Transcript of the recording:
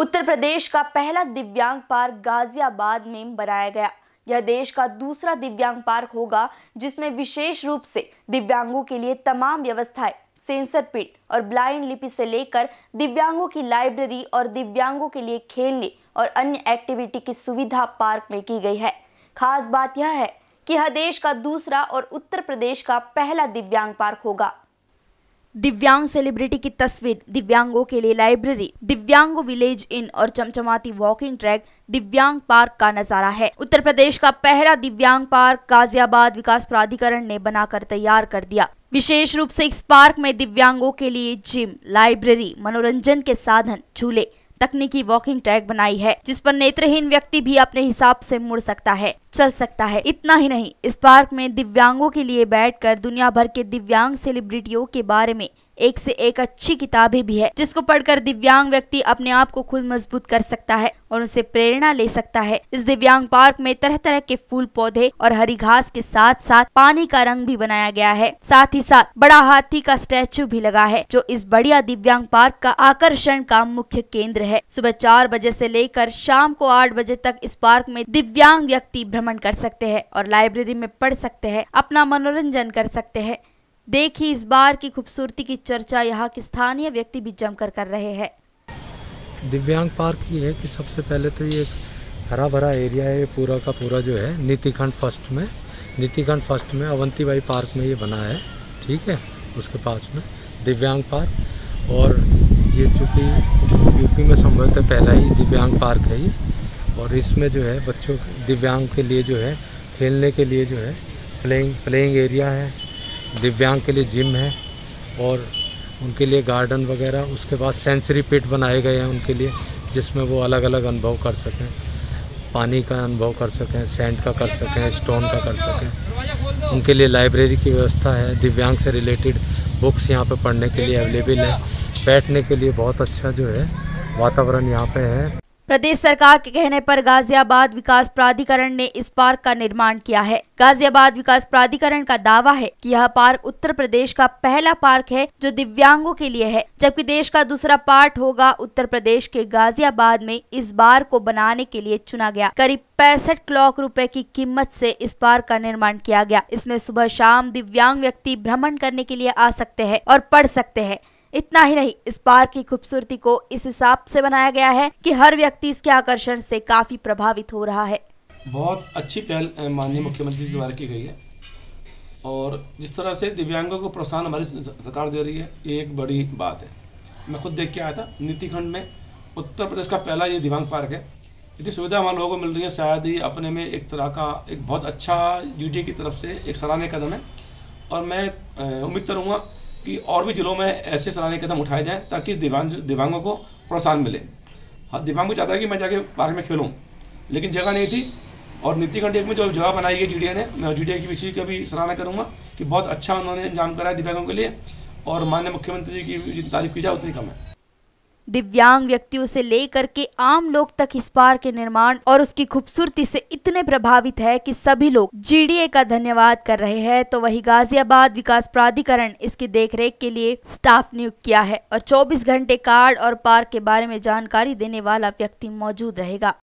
उत्तर प्रदेश का पहला दिव्यांग पार्क गाजियाबाद में बनाया गया यह देश का दूसरा दिव्यांग पार्क होगा जिसमें विशेष रूप से दिव्यांगों के लिए तमाम व्यवस्थाएं सेंसर पिट और ब्लाइंड लिपि से लेकर दिव्यांगों की लाइब्रेरी और दिव्यांगों के लिए खेलने और अन्य एक्टिविटी की सुविधा पार्क में की गई है खास बात यह है कि यह देश का दूसरा और उत्तर प्रदेश का पहला दिव्यांग पार्क होगा दिव्यांग सेलिब्रिटी की तस्वीर दिव्यांगों के लिए लाइब्रेरी दिव्यांग विलेज इन और चमचमाती वॉकिंग ट्रैक दिव्यांग पार्क का नजारा है उत्तर प्रदेश का पहला दिव्यांग पार्क गाजियाबाद विकास प्राधिकरण ने बनाकर तैयार कर दिया विशेष रूप से इस पार्क में दिव्यांगों के लिए जिम लाइब्रेरी मनोरंजन के साधन झूले तकनीकी वॉकिंग ट्रैक बनाई है जिस पर नेत्रहीन व्यक्ति भी अपने हिसाब से मुड़ सकता है चल सकता है इतना ही नहीं इस पार्क में दिव्यांगों के लिए बैठकर दुनिया भर के दिव्यांग सेलिब्रिटियों के बारे में एक से एक अच्छी किताबें भी है जिसको पढ़कर दिव्यांग व्यक्ति अपने आप को खुद मजबूत कर सकता है और उनसे प्रेरणा ले सकता है इस दिव्यांग पार्क में तरह तरह के फूल पौधे और हरी घास के साथ साथ पानी का रंग भी बनाया गया है साथ ही साथ बड़ा हाथी का स्टैचू भी लगा है जो इस बढ़िया दिव्यांग पार्क का आकर्षण का मुख्य केंद्र है सुबह चार बजे ऐसी लेकर शाम को आठ बजे तक इस पार्क में दिव्यांग व्यक्ति भ्रमण कर सकते हैं और लाइब्रेरी में पढ़ सकते हैं अपना मनोरंजन कर सकते हैं देखिए इस बार की खूबसूरती की चर्चा यहाँ के स्थानीय व्यक्ति भी जमकर कर रहे हैं दिव्यांग पार्क ये है कि सबसे पहले तो ये हरा भरा एरिया है पूरा का पूरा जो है नीतिखंड फर्स्ट में नीतिखंड फर्स्ट में अवंतीबाई पार्क में ये बना है ठीक है उसके पास में दिव्यांग पार्क और ये चूँकि यूपी में संभवतः पहला ही दिव्यांग पार्क है ये और इसमें जो है बच्चों दिव्यांग के लिए जो है खेलने के लिए जो है प्लेइंग प्लेइंग एरिया है दिव्यांग के लिए जिम है और उनके लिए गार्डन वगैरह उसके बाद सेंसरी पिट बनाए गए हैं उनके लिए जिसमें वो अलग अलग अनुभव कर सकें पानी का अनुभव कर सकें सेंट का कर सकें स्टोन का कर सकें उनके लिए लाइब्रेरी की व्यवस्था है दिव्यांग से रिलेटेड बुक्स यहाँ पर पढ़ने के लिए अवेलेबल है बैठने के लिए बहुत अच्छा जो है वातावरण यहाँ पर है प्रदेश सरकार के कहने पर गाजियाबाद विकास प्राधिकरण ने इस पार्क का निर्माण किया है गाजियाबाद विकास प्राधिकरण का दावा है कि यह पार्क उत्तर प्रदेश का पहला पार्क है जो दिव्यांगों के लिए है जबकि देश का दूसरा पार्ट होगा उत्तर प्रदेश के गाजियाबाद में इस बार को बनाने के लिए चुना गया करीब पैंसठ लाख रुपए की कीमत से इस पार्क का निर्माण किया गया इसमें सुबह शाम दिव्यांग व्यक्ति भ्रमण करने के लिए आ सकते हैं और पढ़ सकते हैं इतना ही नहीं इस पार्क की खूबसूरती को इस हिसाब से बनाया गया है कि हर व्यक्ति इसके आकर्षण से काफी प्रभावित हो रहा है बहुत अच्छी पहल माननीय मुख्यमंत्री जी द्वारा की गई है और जिस तरह से दिव्यांगों को प्रोत्साहन हमारी सरकार दे रही है ये एक बड़ी बात है मैं खुद देख के आया था नीतिखंड में उत्तर प्रदेश का पहला ये दिव्यांग पार्क है इतनी सुविधा हमारे लोगों को मिल रही है शायद ही अपने में एक तरह का एक बहुत अच्छा यूडी की तरफ से एक सराहनीय कदम है और मैं उम्मीद करूँगा कि और भी जिलों में ऐसे सराहनीय कदम उठाए जाएँ ताकि दिव्यांग दिव्यांगों को प्रोत्साहन मिले हाँ दिव्यांग भी चाहता है कि मैं जाके पार्क में खेलूँ लेकिन जगह नहीं थी और नीति कंटेक में जो जगह बनाई गई जी ने मैं जी की विषय का भी सराहना करूँगा कि बहुत अच्छा उन्होंने इंजाम करा है दिव्यांगों के लिए और माननीय मुख्यमंत्री जी की जितनी तारीफ की जाए उतनी कम है दिव्यांग व्यक्तियों से लेकर के आम लोग तक इस पार्क के निर्माण और उसकी खूबसूरती से इतने प्रभावित है कि सभी लोग जीडीए का धन्यवाद कर रहे हैं तो वही गाजियाबाद विकास प्राधिकरण इसकी देखरेख के लिए स्टाफ नियुक्त किया है और 24 घंटे कार्ड और पार्क के बारे में जानकारी देने वाला व्यक्ति मौजूद रहेगा